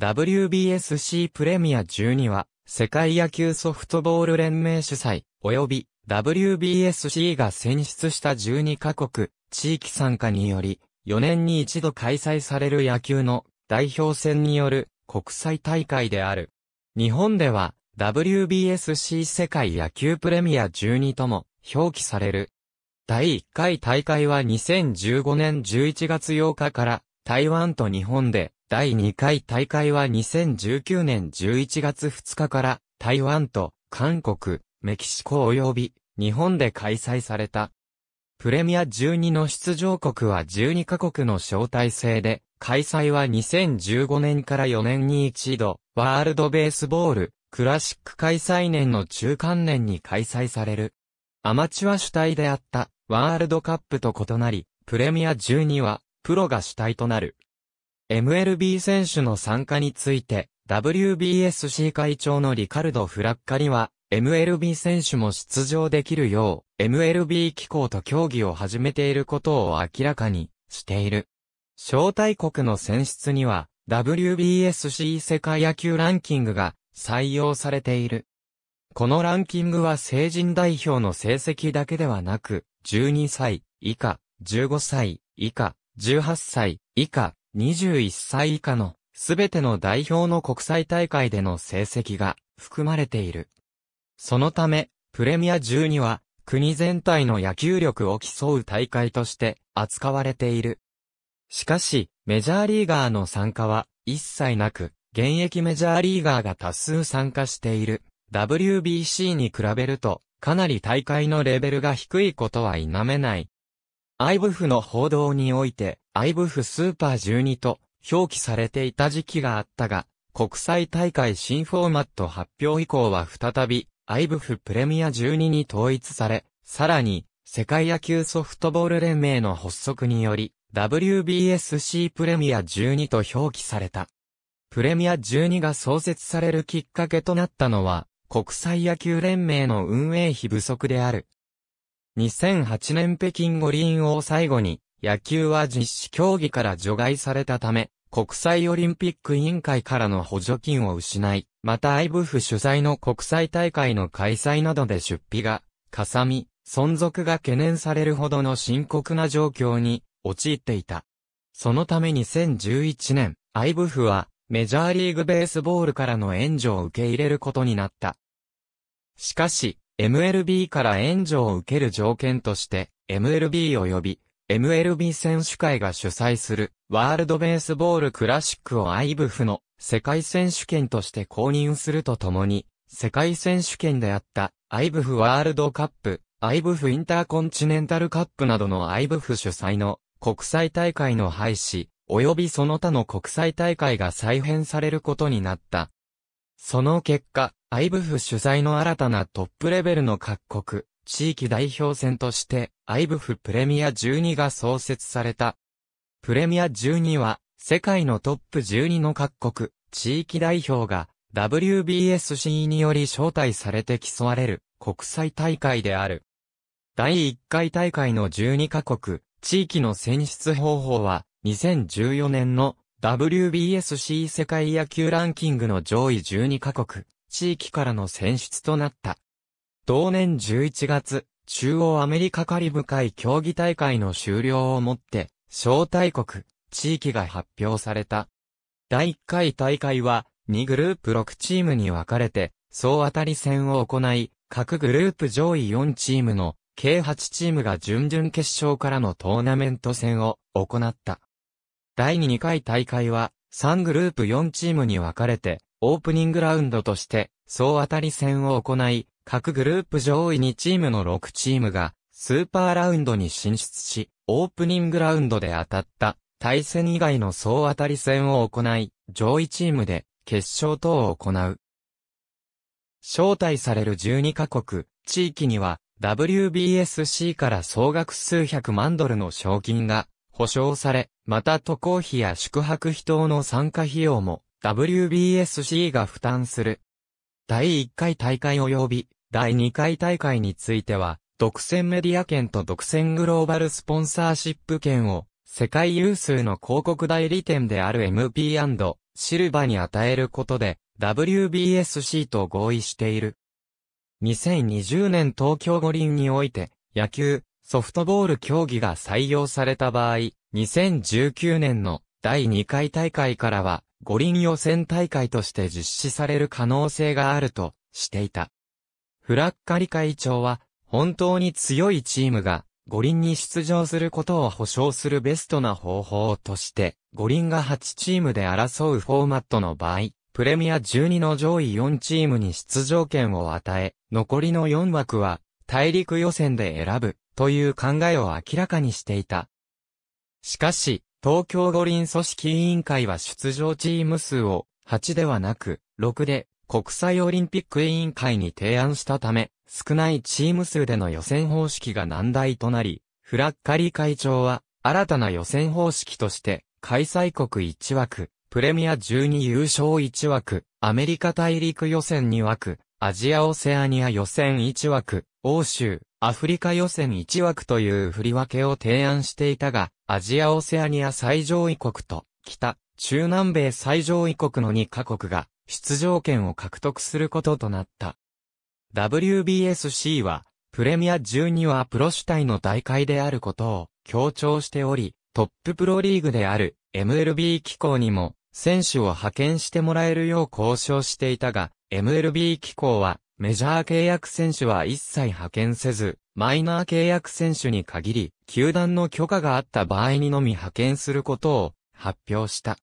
WBSC プレミア12は、世界野球ソフトボール連盟主催、及び WBSC が選出した12カ国、地域参加により、4年に一度開催される野球の代表戦による国際大会である。日本では WBSC 世界野球プレミア12とも表記される。第1回大会は2015年11月8日から台湾と日本で第2回大会は2019年11月2日から台湾と韓国、メキシコ及び日本で開催された。プレミア12の出場国は12カ国の招待制で、開催は2015年から4年に一度、ワールドベースボール、クラシック開催年の中間年に開催される。アマチュア主体であった、ワールドカップと異なり、プレミア12は、プロが主体となる。MLB 選手の参加について、WBSC 会長のリカルド・フラッカリは、MLB 選手も出場できるよう、MLB 機構と競技を始めていることを明らかにしている。招待国の選出には、WBSC 世界野球ランキングが採用されている。このランキングは成人代表の成績だけではなく、12歳以下、15歳以下、18歳以下、21歳以下のすべての代表の国際大会での成績が含まれている。そのため、プレミア12は国全体の野球力を競う大会として扱われている。しかし、メジャーリーガーの参加は一切なく、現役メジャーリーガーが多数参加している WBC に比べると、かなり大会のレベルが低いことは否めない。アイブフの報道において、アイブフスーパー12と表記されていた時期があったが、国際大会新フォーマット発表以降は再び、アイブフプレミア12に統一され、さらに、世界野球ソフトボール連盟の発足により、WBSC プレミア12と表記された。プレミア12が創設されるきっかけとなったのは、国際野球連盟の運営費不足である。2008年北京五輪を最後に、野球は実施競技から除外されたため、国際オリンピック委員会からの補助金を失い、またアイブフ主催の国際大会の開催などで出費が、かさみ、存続が懸念されるほどの深刻な状況に、陥っていた。そのため2011年、アイブフは、メジャーリーグベースボールからの援助を受け入れることになった。しかし、MLB から援助を受ける条件として、MLB 及び MLB 選手会が主催するワールドベースボールクラシックを IBF の世界選手権として公認するとともに、世界選手権であった IBF ワールドカップ、IBF インターコンチネンタルカップなどの IBF 主催の国際大会の廃止、及びその他の国際大会が再編されることになった。その結果、アイブフ主催の新たなトップレベルの各国、地域代表選として、アイブフプレミア12が創設された。プレミア12は、世界のトップ12の各国、地域代表が、WBSC により招待されて競われる国際大会である。第1回大会の12カ国、地域の選出方法は、2014年の WBSC 世界野球ランキングの上位12カ国、地域からの選出となった。同年11月、中央アメリカカリブ海競技大会の終了をもって、招待国、地域が発表された。第1回大会は、2グループ6チームに分かれて、総当たり戦を行い、各グループ上位4チームの、計8チームが準々決勝からのトーナメント戦を行った。第2回大会は、3グループ4チームに分かれて、オープニングラウンドとして、総当たり戦を行い、各グループ上位2チームの6チームが、スーパーラウンドに進出し、オープニングラウンドで当たった、対戦以外の総当たり戦を行い、上位チームで、決勝等を行う。招待される12カ国、地域には、WBSC から総額数百万ドルの賞金が保証され、また渡航費や宿泊費等の参加費用も WBSC が負担する。第1回大会及び第2回大会については、独占メディア権と独占グローバルスポンサーシップ権を世界有数の広告代理店である MP& シルバに与えることで WBSC と合意している。2020年東京五輪において野球、ソフトボール競技が採用された場合、2019年の第2回大会からは、五輪予選大会として実施される可能性があるとしていた。フラッカリ会長は、本当に強いチームが五輪に出場することを保証するベストな方法として、五輪が8チームで争うフォーマットの場合、プレミア12の上位4チームに出場権を与え、残りの4枠は大陸予選で選ぶという考えを明らかにしていた。しかし、東京五輪組織委員会は出場チーム数を8ではなく6で国際オリンピック委員会に提案したため、少ないチーム数での予選方式が難題となり、フラッカリ会長は新たな予選方式として開催国1枠、プレミア12優勝1枠、アメリカ大陸予選2枠、アジアオセアニア予選1枠、欧州、アフリカ予選1枠という振り分けを提案していたが、アジア・オセアニア最上位国と、北、中南米最上位国の2カ国が、出場権を獲得することとなった。WBSC は、プレミア12はプロ主体の大会であることを強調しており、トッププロリーグである MLB 機構にも選手を派遣してもらえるよう交渉していたが、MLB 機構はメジャー契約選手は一切派遣せず、マイナー契約選手に限り、球団の許可があった場合にのみ派遣することを発表した。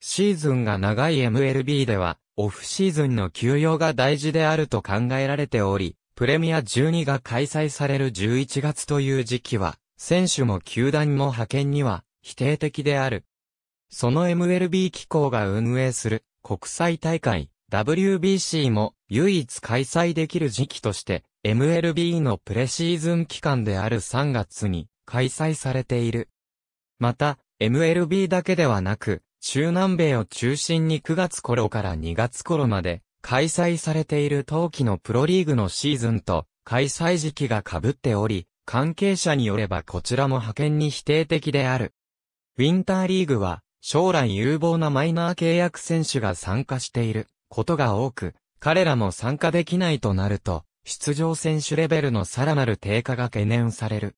シーズンが長い MLB では、オフシーズンの休養が大事であると考えられており、プレミア12が開催される11月という時期は、選手も球団も派遣には否定的である。その MLB 機構が運営する国際大会 WBC も唯一開催できる時期として MLB のプレシーズン期間である3月に開催されている。また、MLB だけではなく、中南米を中心に9月頃から2月頃まで開催されている冬季のプロリーグのシーズンと開催時期が被っており、関係者によればこちらも派遣に否定的である。ウィンターリーグは将来有望なマイナー契約選手が参加している。ことが多く、彼らも参加できないとなると、出場選手レベルのさらなる低下が懸念される。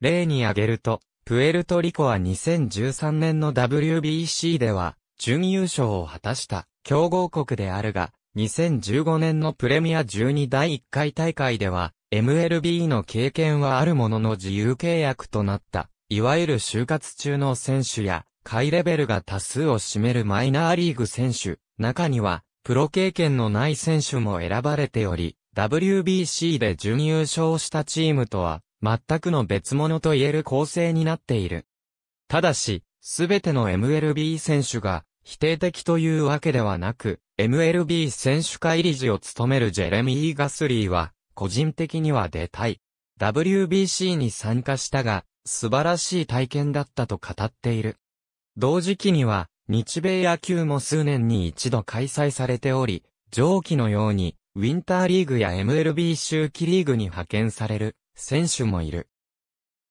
例に挙げると、プエルトリコは2013年の WBC では、準優勝を果たした強豪国であるが、2015年のプレミア12第1回大会では、MLB の経験はあるものの自由契約となった、いわゆる就活中の選手や、下位レベルが多数を占めるマイナーリーグ選手、中には、プロ経験のない選手も選ばれており、WBC で準優勝したチームとは、全くの別物と言える構成になっている。ただし、すべての MLB 選手が否定的というわけではなく、MLB 選手会理事を務めるジェレミー・ガスリーは、個人的には出たい。WBC に参加したが、素晴らしい体験だったと語っている。同時期には、日米野球も数年に一度開催されており、上記のように、ウィンターリーグや MLB 周期リーグに派遣される選手もいる。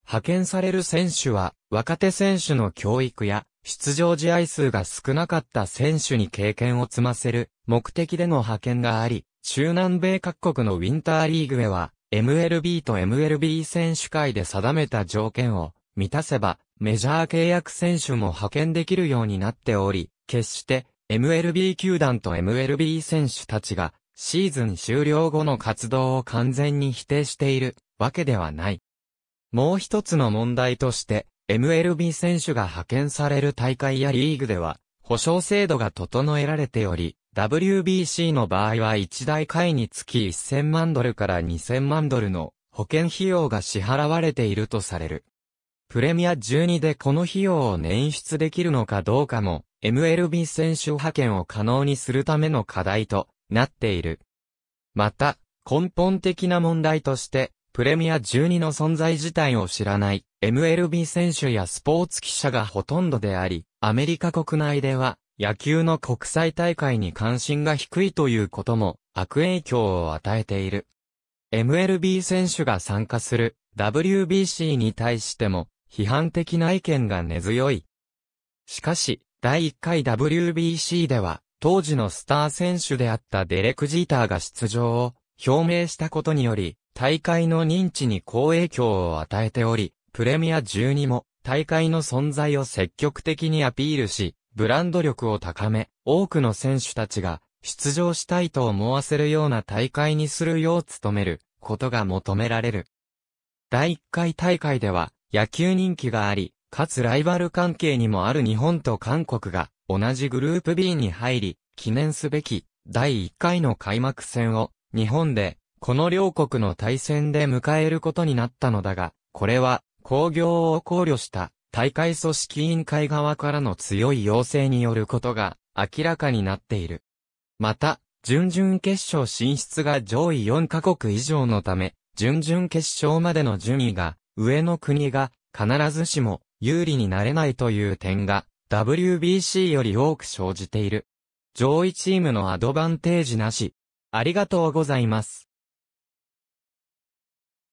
派遣される選手は、若手選手の教育や、出場試合数が少なかった選手に経験を積ませる目的での派遣があり、中南米各国のウィンターリーグへは、MLB と MLB 選手会で定めた条件を満たせば、メジャー契約選手も派遣できるようになっており、決して MLB 球団と MLB 選手たちがシーズン終了後の活動を完全に否定しているわけではない。もう一つの問題として、MLB 選手が派遣される大会やリーグでは、保証制度が整えられており、WBC の場合は1大会につき1000万ドルから2000万ドルの保険費用が支払われているとされる。プレミア12でこの費用を捻出できるのかどうかも、MLB 選手派遣を可能にするための課題となっている。また、根本的な問題として、プレミア12の存在自体を知らない MLB 選手やスポーツ記者がほとんどであり、アメリカ国内では野球の国際大会に関心が低いということも悪影響を与えている。MLB 選手が参加する WBC に対しても批判的な意見が根強い。しかし、第1回 WBC では、当時のスター選手であったデレク・ジーターが出場を表明したことにより、大会の認知に好影響を与えており、プレミア12も大会の存在を積極的にアピールし、ブランド力を高め、多くの選手たちが出場したいと思わせるような大会にするよう努めることが求められる。第1回大会では、野球人気があり、かつライバル関係にもある日本と韓国が同じグループ B に入り、記念すべき第1回の開幕戦を日本でこの両国の対戦で迎えることになったのだが、これは工業を考慮した大会組織委員会側からの強い要請によることが明らかになっている。また、準々決勝進出が上位4カ国以上のため、準々決勝までの順位が上の国が必ずしも有利になれないという点が WBC より多く生じている。上位チームのアドバンテージなし。ありがとうございます。